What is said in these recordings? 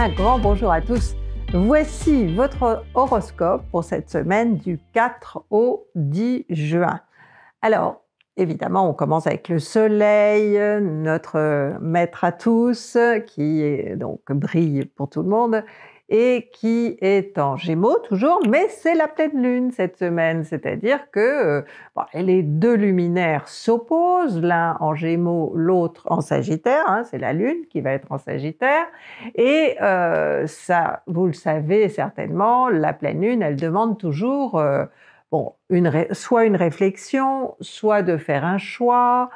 Un grand bonjour à tous. Voici votre horoscope pour cette semaine du 4 au 10 juin. Alors, évidemment, on commence avec le soleil, notre maître à tous, qui donc brille pour tout le monde et qui est en Gémeaux toujours, mais c'est la pleine lune cette semaine, c'est-à-dire que euh, bon, les deux luminaires s'opposent, l'un en Gémeaux, l'autre en Sagittaire, hein, c'est la lune qui va être en Sagittaire, et euh, ça, vous le savez certainement, la pleine lune, elle demande toujours euh, bon, soit une réflexion, soit de faire un choix,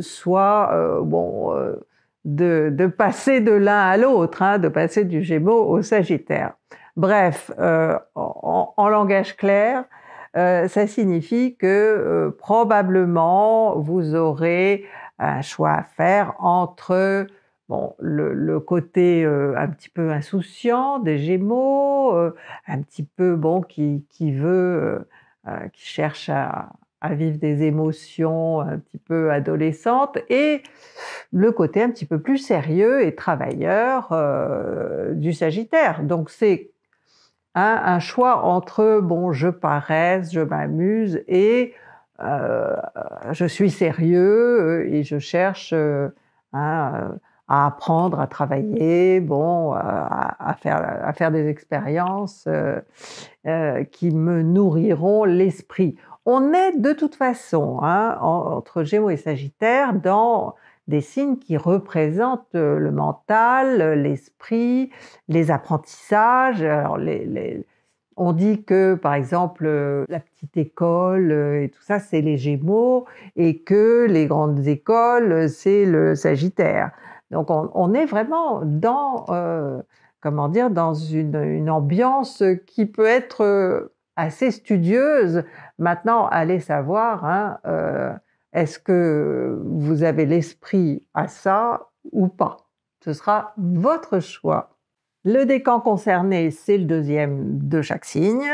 soit bon de, passer de l'un à l'autre, hein, de passer du Gémeaux au Sagittaire. Bref, euh, en, langage clair, euh, ça signifie que euh, probablement vous aurez un choix à faire entre bon, le, côté un petit peu insouciant des Gémeaux, un petit peu bon qui, qui veut, qui cherche à, à vivre des émotions un petit peu adolescentes et le côté un petit peu plus sérieux et travailleur euh, du Sagittaire. Donc c'est un choix entre bon je paresse, je m'amuse et euh, je suis sérieux et je cherche euh, à apprendre à travailler, bon, euh, à, faire, à faire des expériences euh, euh, qui me nourriront l'esprit. On est de toute façon, hein, entre Gémeaux et Sagittaire, dans des signes qui représentent le mental, l'esprit, les apprentissages. on dit que, par exemple, la petite école et tout ça, c'est les Gémeaux, et que les grandes écoles, c'est le Sagittaire. Donc on, est vraiment dans, euh, comment dire, dans une, ambiance qui peut être euh, assez studieuse. Maintenant, allez savoir, hein, euh, est-ce que vous avez l'esprit à ça ou pas Ce sera votre choix. Le décan concerné, c'est le deuxième de chaque signe.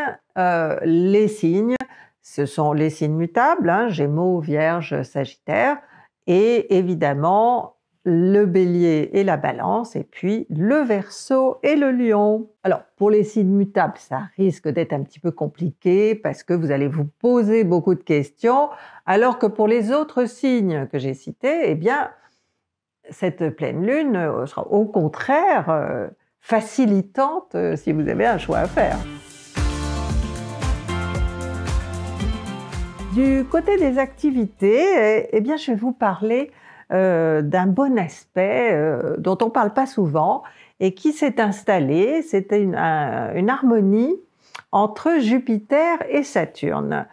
les signes, ce sont les signes mutables, hein, Gémeaux, Vierge, Sagittaire, et évidemment le bélier et la balance, et puis le verso et le lion. Alors, pour les signes mutables, ça risque d'être un petit peu compliqué parce que vous allez vous poser beaucoup de questions, alors que pour les autres signes que j'ai cités, eh bien, cette pleine lune euh, sera au contraire euh, facilitante euh, si vous avez un choix à faire. Du côté des activités, eh, eh bien, je vais vous parler euh, d'un bon aspect euh, dont on parle pas souvent et qui s'est installé. C'était une, harmonie entre Jupiter et Saturne.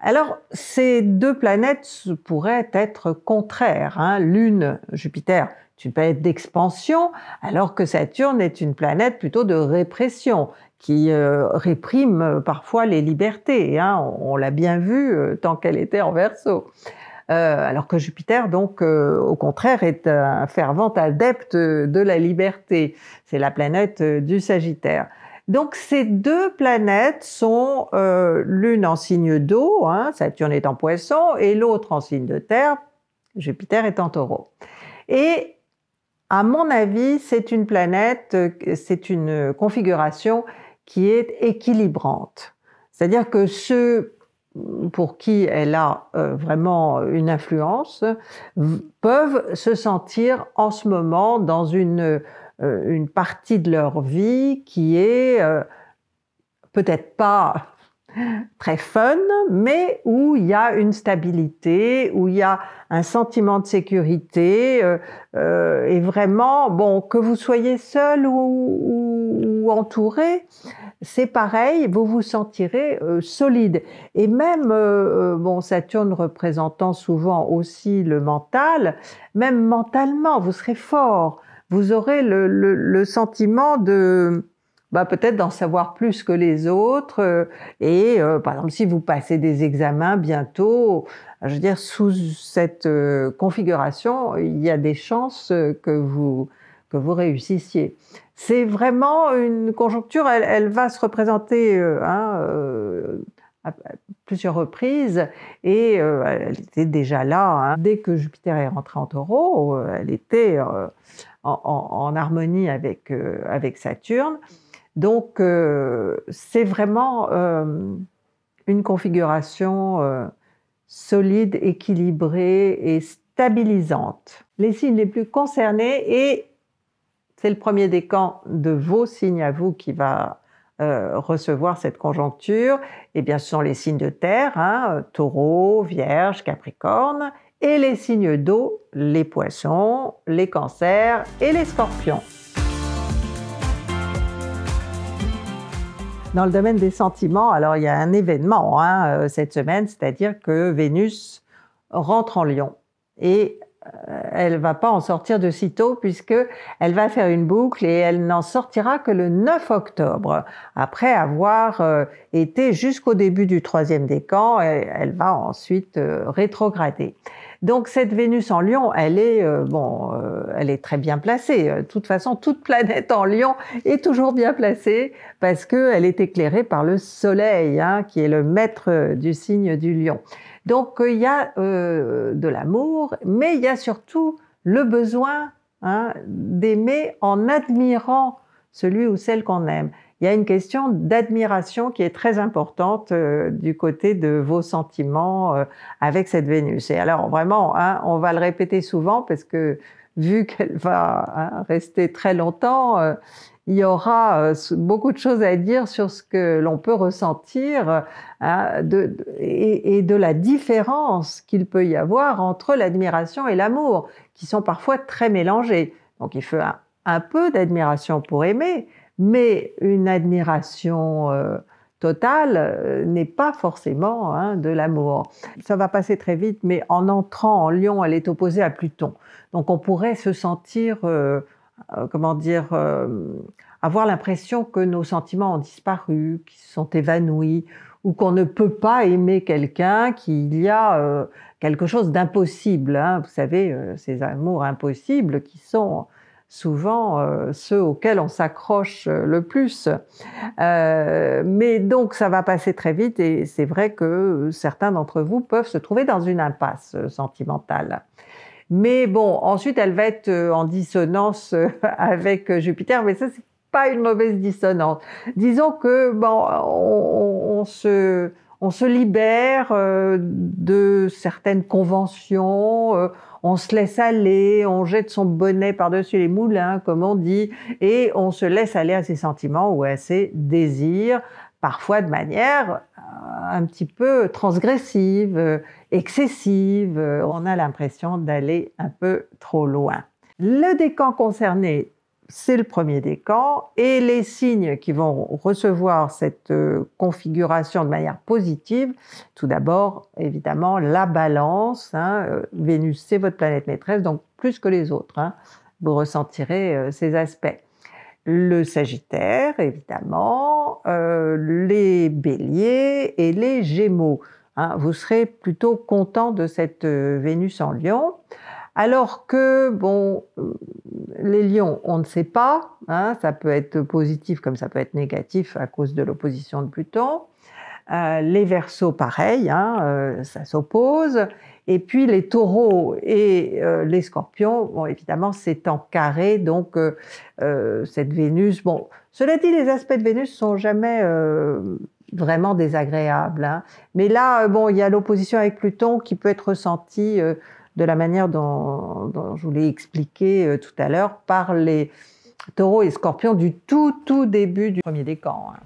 Alors, ces deux planètes pourraient être contraires. Hein. L'une, Jupiter, est une planète d'expansion, alors que Saturne est une planète plutôt de répression, qui euh, réprime parfois les libertés. Hein. On, l'a bien vu tant qu'elle était en verso. Euh, alors que Jupiter, donc, euh, au contraire, est un fervent adepte de la liberté. C'est la planète euh, du Sagittaire. Donc ces deux planètes sont l'une en signe d'eau, hein, Saturne est en poisson, et l'autre en signe de terre, Jupiter est en taureau. Et à mon avis, c'est une planète, c'est une configuration qui est équilibrante. C'est-à-dire que ce pour qui elle a euh, vraiment une influence, peuvent se sentir en ce moment dans une, euh, partie de leur vie qui est euh, peut-être pas très fun, mais où il y a une stabilité, où il y a un sentiment de sécurité, et vraiment, bon, que vous soyez seul ou entouré, c'est pareil, vous vous sentirez euh, solide. Et même, euh, euh, bon, Saturne représentant souvent aussi le mental, même mentalement, vous serez fort. Vous aurez le, le, sentiment de, bah, peut-être d'en savoir plus que les autres. et par exemple, si vous passez des examens bientôt, je veux dire, sous cette configuration, il y a des chances que vous que vous réussissiez. C'est vraiment une conjoncture, elle, va se représenter euh, hein, euh, à plusieurs reprises et euh, elle était déjà là. Hein. Dès que Jupiter est rentré en taureau, elle était en, en, harmonie avec, avec Saturne. Donc c'est vraiment une configuration solide, équilibrée et stabilisante. Les signes les plus concernés et c'est le premier des décan de vos signes à vous qui va euh, recevoir cette conjoncture. Eh bien, ce sont les signes de terre, hein, taureau, vierge, capricorne, et les signes d'eau, les poissons, les cancers et les scorpions. Dans le domaine des sentiments, alors il y a un événement hein, euh, cette semaine, c'est-à-dire que Vénus rentre en Lion et euh, elle va pas en sortir de sitôt puisque elle va faire une boucle et elle n'en sortira que le 9 octobre. Après avoir euh, été jusqu'au début du troisième décan, elle va ensuite euh, rétrograder. Donc cette Vénus en Lion, elle est bon, elle est très bien placée. De toute façon, toute planète en Lion est toujours bien placée parce qu'elle est éclairée par le Soleil, hein, qui est le maître du signe du Lion. Donc euh, il y a euh, de l'amour, mais il y a surtout le besoin hein, d'aimer en admirant celui ou celle qu'on aime. Il y a une question d'admiration qui est très importante euh, du côté de vos sentiments avec cette Vénus. Et alors vraiment, hein, on va le répéter souvent parce que vu qu'elle va hein, rester très longtemps, euh, il y aura euh, beaucoup de choses à dire sur ce que l'on peut ressentir hein, et, de la différence qu'il peut y avoir entre l'admiration et l'amour, qui sont parfois très mélangés. Donc il faut un, peu d'admiration pour aimer, mais une admiration euh, total euh, n'est pas forcément hein, de l'amour. Ça va passer très vite, mais en entrant en Lyon, elle est opposée à Pluton. Donc on pourrait se sentir, euh, euh, comment dire, avoir l'impression que nos sentiments ont disparu, qu'ils se sont évanouis, ou qu'on ne peut pas aimer quelqu'un, qu'il y a quelque chose d'impossible. Hein. Vous savez, ces amours impossibles qui sont souvent euh, ceux auxquels on s'accroche euh, le plus. Euh, mais donc ça va passer très vite et c'est vrai que certains d'entre vous peuvent se trouver dans une impasse sentimentale. Mais bon, ensuite elle va être en dissonance avec Jupiter, mais ça c'est pas une mauvaise dissonance. Disons que bon, on se on se libère euh, de certaines conventions, euh, on se laisse aller, on jette son bonnet par-dessus les moulins, comme on dit, et on se laisse aller à ses sentiments ou à ses désirs, parfois de manière euh, un petit peu transgressive, excessive. On a l'impression d'aller un peu trop loin. Le décan concerné c'est le premier décan, et les signes qui vont recevoir cette euh, configuration de manière positive, tout d'abord, évidemment, la balance, hein, euh, Vénus, c'est votre planète maîtresse, donc plus que les autres, hein, vous ressentirez euh, ces aspects. Le Sagittaire, évidemment, les Béliers et les Gémeaux. Hein. vous serez plutôt content de cette Vénus en Lion. Alors que, bon, les lions, on ne sait pas, hein, ça peut être positif comme ça peut être négatif à cause de l'opposition de Pluton. Euh, les versos, pareil, hein, euh, ça s'oppose. Et puis les taureaux et euh, les scorpions, bon, évidemment, c'est en carré, donc cette Vénus. Bon, cela dit, les aspects de Vénus sont jamais vraiment désagréables. Hein. Mais là, bon, il y a l'opposition avec Pluton qui peut être ressentie de la manière dont, je vous l'ai expliqué euh, tout à l'heure par les taureaux et scorpions du tout, tout début du premier décan. Hein.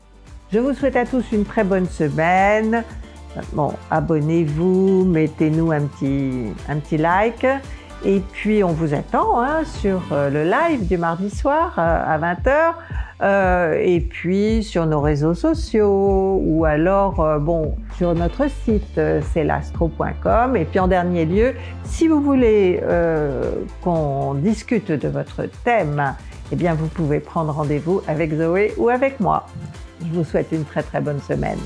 Je vous souhaite à tous une très bonne semaine. Bon, abonnez-vous, mettez-nous un petit like. Et puis on vous attend hein, sur euh, le live du mardi soir euh, à 20h. Euh, et puis sur nos réseaux sociaux ou alors bon sur notre site c'est l'astro.com et puis en dernier lieu si vous voulez qu'on discute de votre thème eh bien vous pouvez prendre rendez-vous avec Zoé ou avec moi. Je vous souhaite une très très bonne semaine.